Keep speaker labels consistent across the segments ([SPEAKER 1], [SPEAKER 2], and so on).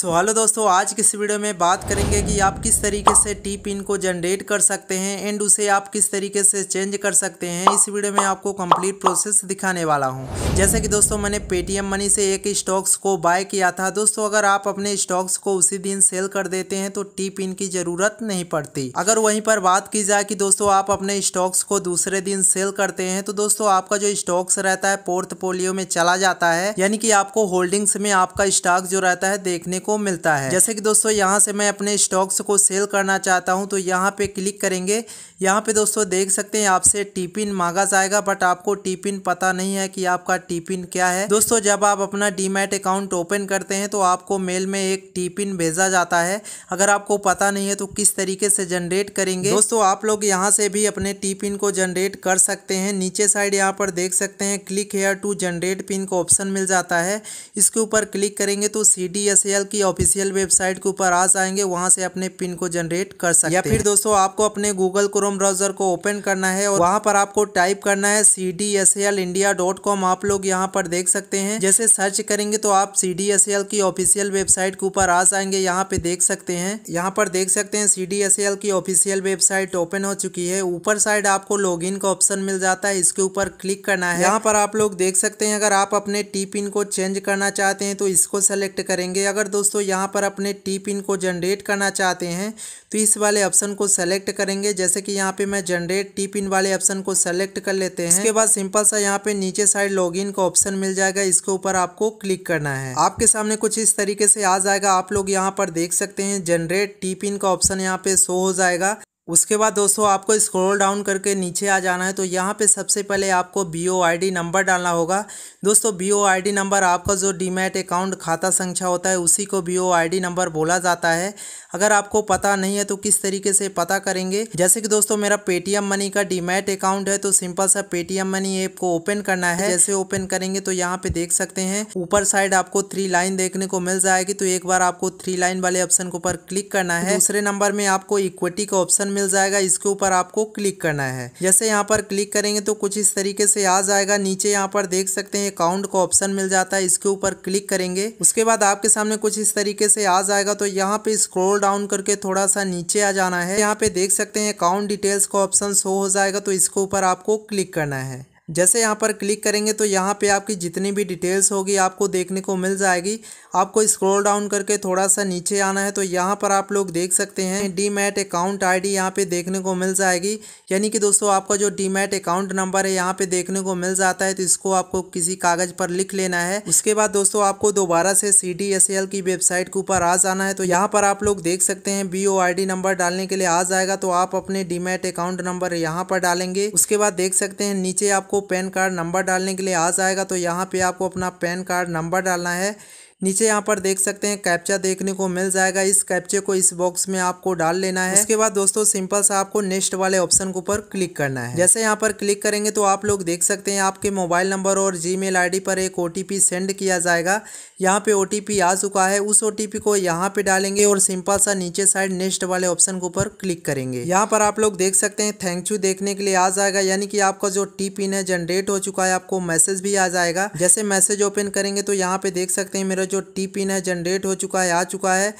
[SPEAKER 1] सो so, hello दोस्तों आज के इस वीडियो में बात करेंगे कि आप किस तरीके से टी पिन को जनरेट कर सकते हैं एंड उसे आप किस तरीके से चेंज कर सकते हैं इस वीडियो में आपको कंप्लीट प्रोसेस दिखाने वाला हूं जैसे कि दोस्तों मैंने पेटीएम मनी से एक स्टॉक्स को बाय किया था दोस्तों अगर आप अपने स्टॉक्स को उसी दिन सेल कर देते हैं तो टी पिन की जरूरत नहीं पड़ती अगर वहीं पर बात की जाए कि दोस्तों आप अपने स्टॉक्स को दूसरे दिन सेल करते हैं तो दोस्तों आपका जो स्टॉक्स रहता है पोर्थ में चला जाता है यानी कि आपको होल्डिंग्स में आपका स्टॉक जो रहता है देखने को को मिलता है जैसे कि दोस्तों यहाँ से मैं अपने स्टॉक्स को सेल करना चाहता हूँ तो यहाँ पे क्लिक करेंगे यहाँ पे दोस्तों देख सकते हैं आपसे टीपिन मांगा जाएगा बट आपको टीपिन पता नहीं है कि आपका टीपिन क्या है दोस्तों जब आप अपना डीमैट अकाउंट ओपन करते हैं तो आपको मेल में एक टीपिन भेजा जाता है अगर आपको पता नहीं है तो किस तरीके से जनरेट करेंगे दोस्तों आप लोग यहाँ से भी अपने टीपिन को जनरेट कर सकते हैं नीचे साइड यहाँ पर देख सकते हैं click here to generate pin का ऑप्शन मिल जाता है इसके ऊपर क्लिक करेंगे तो सी डी एस एल की की ऑफिशियल वेबसाइट के ऊपर आ जाएंगे वहाँ से अपने पिन को जनरेट कर सकते हैं या फिर दोस्तों आपको अपने गूगल क्रोम ब्राउजर को ओपन करना है और वहाँ पर आपको टाइप करना है C D S L India dot com आप लोग यहाँ पर देख सकते हैं जैसे सर्च करेंगे तो आप सी डी एस एल की ऑफिशियल वेबसाइट के ऊपर आ जाएंगे यहाँ पे देख सकते हैं यहाँ पर देख सकते हैं सी डी एस एल की ऑफिशियल वेबसाइट ओपन हो चुकी है ऊपर साइड आपको लॉग इन का ऑप्शन मिल जाता है इसके ऊपर क्लिक करना है यहाँ पर आप लोग देख सकते हैं अगर आप अपने टी पिन को चेंज करना चाहते हैं तो इसको सेलेक्ट करेंगे अगर दोस्तों दोस्तों यहाँ पर अपने टी पिन को जनरेट करना चाहते हैं तो इस वाले ऑप्शन को सेलेक्ट करेंगे जैसे कि यहाँ पे मैं जनरेट टी पिन वाले ऑप्शन को सेलेक्ट कर लेते हैं इसके बाद सिंपल सा यहाँ पे नीचे साइड लॉगिन का ऑप्शन मिल जाएगा इसके ऊपर आपको क्लिक करना है आपके सामने कुछ इस तरीके से आ जाएगा आप लोग यहाँ पर देख सकते हैं जनरेट टी पिन का ऑप्शन यहाँ पे शो हो जाएगा उसके बाद दोस्तों आपको स्क्रॉल डाउन करके नीचे आ जाना है तो यहाँ पे सबसे पहले आपको B O I D number डालना होगा दोस्तों B O I D number आपका जो डीमैट अकाउंट खाता संख्या होता है उसी को B O I D number बोला जाता है अगर आपको पता नहीं है तो किस तरीके से पता करेंगे जैसे कि दोस्तों मेरा पेटीएम मनी का डीमैट अकाउंट है तो सिंपल सा पेटीएम मनी ऐप को ओपन करना है जैसे ओपन करेंगे तो यहाँ पे देख सकते हैं ऊपर साइड आपको थ्री लाइन देखने को मिल जाएगी तो एक बार आपको थ्री लाइन वाले ऑप्शन के ऊपर क्लिक करना है दूसरे नंबर में आपको इक्विटी का ऑप्शन मिल जाएगा इसके ऊपर आपको क्लिक करना है जैसे यहाँ पर क्लिक करेंगे तो कुछ इस तरीके से आ जाएगा नीचे यहाँ पर देख सकते हैं अकाउंट का ऑप्शन मिल जाता है इसके ऊपर क्लिक करेंगे उसके बाद आपके सामने कुछ इस तरीके से आ जाएगा तो यहाँ पे स्क्रोल डाउन करके थोड़ा सा नीचे आ जाना है यहाँ पे देख सकते हैं अकाउंट डिटेल्स का ऑप्शन शो हो जाएगा तो इसके ऊपर आपको क्लिक करना है जैसे यहाँ पर क्लिक करेंगे तो यहाँ पे आपकी जितनी भी डिटेल्स होगी आपको देखने को मिल जाएगी आपको स्क्रॉल डाउन करके थोड़ा सा नीचे आना है तो यहाँ पर आप लोग देख सकते हैं demat account I D यहाँ पर देखने को मिल जाएगी यानी कि दोस्तों आपका जो डी मैट अकाउंट नंबर है यहाँ पर देखने को मिल जाता है तो इसको आपको किसी कागज़ पर लिख लेना है उसके बाद दोस्तों आपको दोबारा से सी डी एस एल की वेबसाइट के ऊपर आ जाना है तो यहाँ पर आप लोग देख सकते हैं B O I D number डालने के लिए आ जाएगा तो आप अपने डीमेट अकाउंट नंबर यहाँ पर डालेंगे उसके बाद देख सकते हैं नीचे आपको पैन कार्ड नंबर डालने के लिए आ जाएगा तो यहाँ पे आपको अपना पैन कार्ड नंबर डालना है नीचे यहाँ पर देख सकते हैं कैप्चा देखने को मिल जाएगा इस कैप्चे को इस बॉक्स में आपको डाल लेना है उसके बाद दोस्तों सिंपल सा आपको नेक्स्ट वाले ऑप्शन के ऊपर क्लिक करना है जैसे यहाँ पर क्लिक करेंगे तो आप लोग देख सकते हैं आपके मोबाइल नंबर और जी मेल पर एक ओ सेंड किया जाएगा यहाँ पे ओ आ चुका है उस ओ को यहाँ पे डालेंगे और सिंपल सा नीचे साइड नेक्स्ट वाले ऑप्शन के ऊपर क्लिक करेंगे यहाँ पर आप लोग देख सकते हैं थैंक यू देखने के लिए आ जाएगा यानी कि आपका जो टी पिन है जनरेट हो चुका है आपको मैसेज भी आ जाएगा जैसे मैसेज ओपन करेंगे तो यहाँ पे देख सकते हैं मेरा जो टी पिन है जनरेट हो चुका है आ चुका है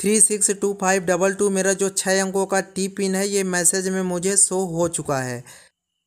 [SPEAKER 1] three six two five double two मेरा जो छः अंकों का टी पिन है ये मैसेज में मुझे शो हो चुका है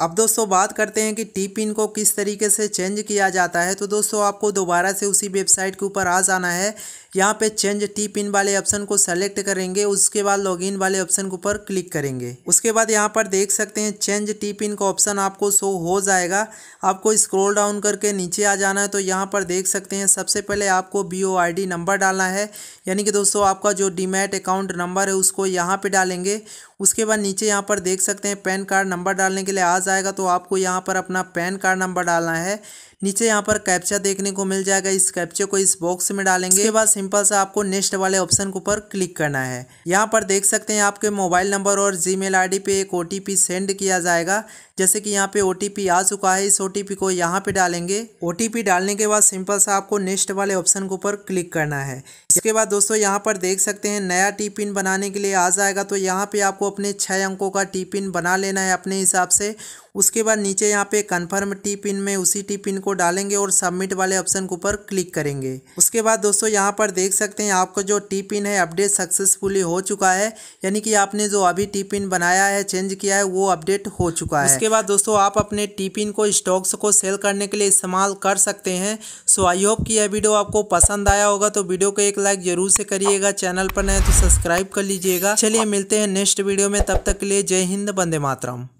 [SPEAKER 1] अब दोस्तों बात करते हैं कि टी पिन को किस तरीके से चेंज किया जाता है तो दोस्तों आपको दोबारा से उसी वेबसाइट के ऊपर आ जाना है यहाँ पे चेंज टी पिन वाले ऑप्शन को सेलेक्ट करेंगे उसके बाद लॉगिन वाले ऑप्शन के ऊपर क्लिक करेंगे उसके बाद यहाँ पर देख सकते हैं चेंज टी पिन का ऑप्शन आपको शो हो जाएगा आपको स्क्रोल डाउन करके नीचे आ जाना है तो यहाँ पर देख सकते हैं सबसे पहले आपको B O I D number डालना है यानी कि दोस्तों आपका जो डीमेट अकाउंट नंबर है उसको यहाँ पर डालेंगे उसके बाद नीचे यहाँ पर देख सकते हैं पैन कार्ड नंबर डालने के लिए आ जाएगा तो आपको यहाँ पर अपना पैन कार्ड नंबर डालना है नीचे यहाँ पर कैप्चा देखने को मिल जाएगा इस कैप्चे को इस बॉक्स में डालेंगे इसके बाद सिंपल से आपको नेक्स्ट वाले ऑप्शन के ऊपर क्लिक करना है यहाँ पर देख सकते हैं आपके मोबाइल नंबर और जी मेल पे एक ओ सेंड किया जाएगा जैसे कि यहाँ पे ओ आ चुका है इस ओ को यहाँ पे डालेंगे ओ डालने के बाद सिंपल सा आपको नेक्स्ट वाले ऑप्शन के ऊपर क्लिक करना है इसके बाद दोस्तों यहाँ पर देख सकते हैं नया टी पिन बनाने के लिए आ जाएगा तो यहाँ पे आपको अपने छः अंकों का टी पिन बना लेना है अपने हिसाब से उसके बाद नीचे यहाँ पे कन्फर्म टी पिन में उसी टी पिन को डालेंगे और सबमिट वाले ऑप्शन के ऊपर क्लिक करेंगे उसके बाद दोस्तों यहाँ पर देख सकते हैं आपका जो टी पिन है अपडेट सक्सेसफुली हो चुका है यानी कि आपने जो अभी टी पिन बनाया है चेंज किया है वो अपडेट हो चुका है उसके बाद दोस्तों आप अपने टी पिन को स्टॉक्स को सेल करने के लिए इस्तेमाल कर सकते हैं सो आई होप कि यह वीडियो आपको पसंद आया होगा तो वीडियो को एक लाइक जरूर से करिएगा चैनल पर नए तो सब्सक्राइब कर लीजिएगा चलिए मिलते हैं नेक्स्ट वीडियो में तब तक के लिए जय हिंद बंदे मातरम